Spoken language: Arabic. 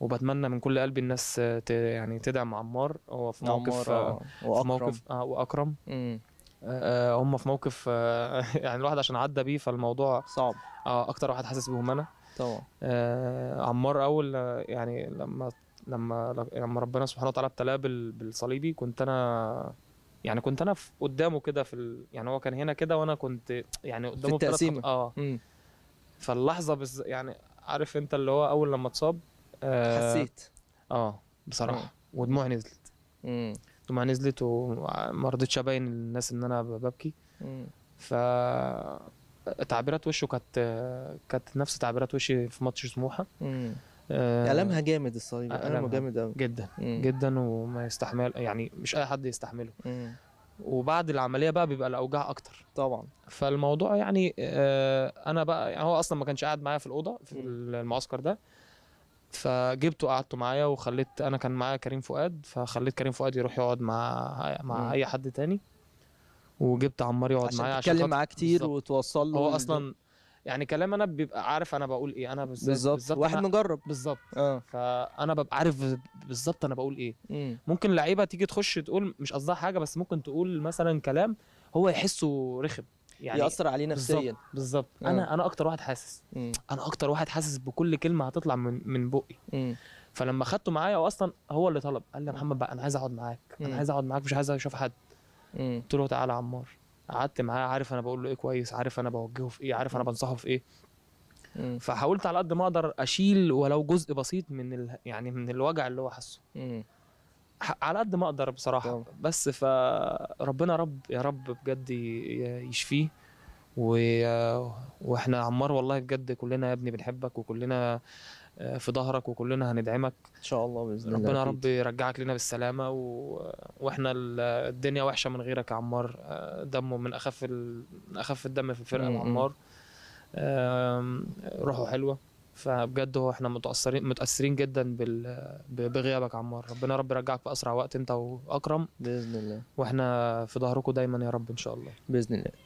وبتمنى من كل قلبي الناس ت... يعني تدعم عمار هو في موقف آه وأكرم. في موقف آه واكرم آه هم في موقف آه يعني الواحد عشان عدى بيه فالموضوع صعب آه اكتر واحد حاسس بيهم انا طبعا آه عمار اول آه، يعني لما لما لما ربنا سبحانه وتعالى ابتلاه بالصليبي كنت انا يعني كنت انا قدامه كده في ال... يعني هو كان هنا كده وانا كنت يعني قدامه في التقسيمه اه مم. فاللحظه بز... يعني عارف انت اللي هو اول لما اتصاب حسيت اه بصراحه مم. ودموعي نزلت امم دموعي نزلت وما رضيتش ابين للناس ان انا ببكي ف تعبيرات وشه كانت كانت نفس تعبيرات وشي في ماتش سموحه آه ألمها جامد الصليب ألمها جامد قوي جدا مم. جدا وما يستحمل يعني مش أي حد يستحمله مم. وبعد العمليه بقى بيبقى الاوجاع اكتر طبعا فالموضوع يعني آه انا بقى يعني هو اصلا ما كانش قاعد معايا في الاوضه في المعسكر ده فجبته قعدته معايا وخليت انا كان معايا كريم فؤاد فخليت كريم فؤاد يروح يقعد مع مع م. اي حد تاني وجبت عمار يقعد معايا عشان تتكلم معاه كتير وتوصل له هو اصلا يعني كلام انا بيبقى عارف انا بقول ايه انا بالظبط واحد مجرب بالظبط اه فانا ببقى عارف بالظبط انا بقول ايه مم. ممكن لعيبه تيجي تخش تقول مش قصدها حاجه بس ممكن تقول مثلا كلام هو يحسه رخم يعني ياثر عليه نفسيا بالظبط آه. انا انا اكتر واحد حاسس مم. انا اكتر واحد حاسس بكل كلمه هتطلع من من بقي فلما خدته معايا واصلا اصلا هو اللي طلب قال لي يا محمد بقى انا عايز اقعد معاك مم. انا عايز اقعد معاك مش عايز اشوف حد قلت له تعالى عمار قعدت معاه عارف انا بقول له ايه كويس عارف انا بوجهه في ايه عارف انا بنصحه في ايه مم. فحاولت على قد ما اقدر اشيل ولو جزء بسيط من ال... يعني من الوجع اللي هو حاسه على قد ما اقدر بصراحه طبعا. بس فربنا رب يا رب بجد يشفيه و... واحنا عمار والله بجد كلنا يا ابني بنحبك وكلنا آه، في ظهرك وكلنا هندعمك ان شاء الله باذن الله ربنا رب يرجعك لنا بالسلامه و... واحنا الدنيا وحشه من غيرك يا عمار آه، دمه من اخف ال... من اخف الدم في الفرقه مع عمار روحه حلوه فبجد هو احنا متاثرين متاثرين جدا بال... بغيابك يا عمار ربنا رب يرجعك في اسرع وقت انت واكرم باذن الله واحنا في ظهركم دايما يا رب ان شاء الله باذن الله